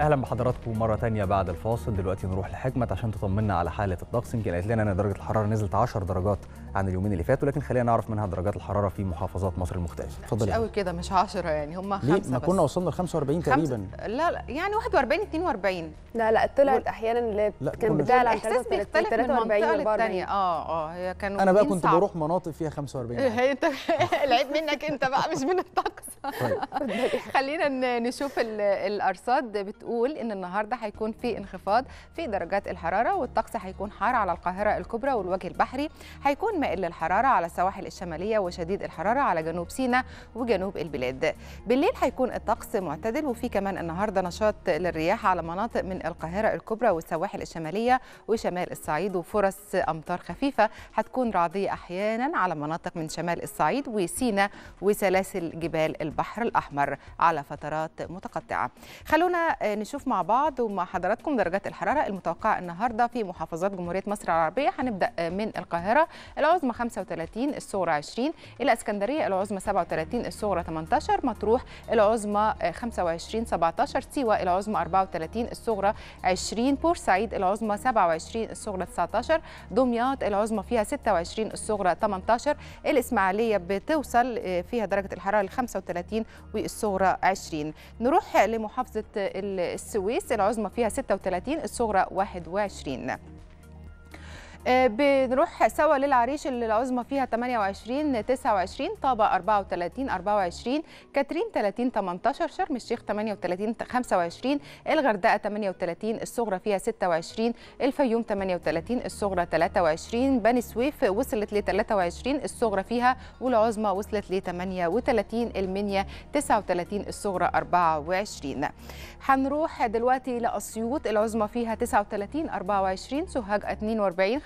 اهلا بحضراتكم مره تانية بعد الفاصل دلوقتي نروح لحكمت عشان تطمنا على حاله الطقس يمكن قالت لنا ان درجه الحراره نزلت 10 درجات عن اليومين اللي فاتوا لكن خلينا نعرف منها درجات الحراره في محافظات مصر المختلفه اتفضلي مش قوي كده مش 10 يعني هم 5 بس ما كنا وصلنا ل 45 تقريبا لا لا يعني 41 42 لا لا طلعت احيانا اللي لا كان بتعلى عن 43 الثانيه اه اه هي كانوا انا بقى كنت صعب. بروح مناطق فيها 45 هي انت العيب منك انت بقى مش من الطقس طيب. خلينا نشوف الارصاد بتقول بتقول ان النهارده هيكون في انخفاض في درجات الحراره والطقس هيكون حار على القاهره الكبرى والوجه البحري هيكون مائل للحراره على السواحل الشماليه وشديد الحراره على جنوب سيناء وجنوب البلاد بالليل هيكون الطقس معتدل وفي كمان النهارده نشاط للرياح على مناطق من القاهره الكبرى والسواحل الشماليه وشمال الصعيد وفرص امطار خفيفه هتكون رعديه احيانا على مناطق من شمال الصعيد وسيناء وسلاسل جبال البحر الاحمر على فترات متقطعه خلونا نشوف مع بعض ومع حضراتكم درجات الحراره المتوقعه النهارده في محافظات جمهوريه مصر العربيه هنبدا آه، من القاهره العظمى 35 الصغرى 20 الى اسكندريه العظمى 37 الصغرى 18 مطروح العظمى 25 آه، 17 سيوه العظمى 34 الصغرى 20 بورسعيد العظمى 27 الصغرى 19 دمياط العظمى فيها 26 الصغرى 18 الاسماعيليه بتوصل آه، فيها درجه الحراره ل 35 والصغرى 20 نروح لمحافظه السويس العظمى فيها 36 الصغرى 21 آه، بنروح سوا للعريش اللي العظمى فيها 28 29 طابه 34 24 كاترين 30 18 شرم الشيخ 38 25 الغردقه 38 الصغرى فيها 26 الفيوم 38 الصغرى 23 بني سويف وصلت ل 23 الصغرى فيها والعظمى وصلت ل 38 المنيا 39 الصغرى 24 هنروح دلوقتي لاسيوط العظمى فيها 39 24 سوهاج 42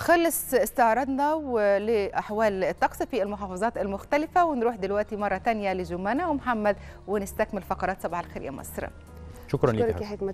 خلص استعرضنا لأحوال الطقس في المحافظات المختلفة ونروح دلوقتي مرة تانية لجمانة ومحمد ونستكمل فقرات صباح الخير يا مصر شكرا, شكرا لك يا حكمة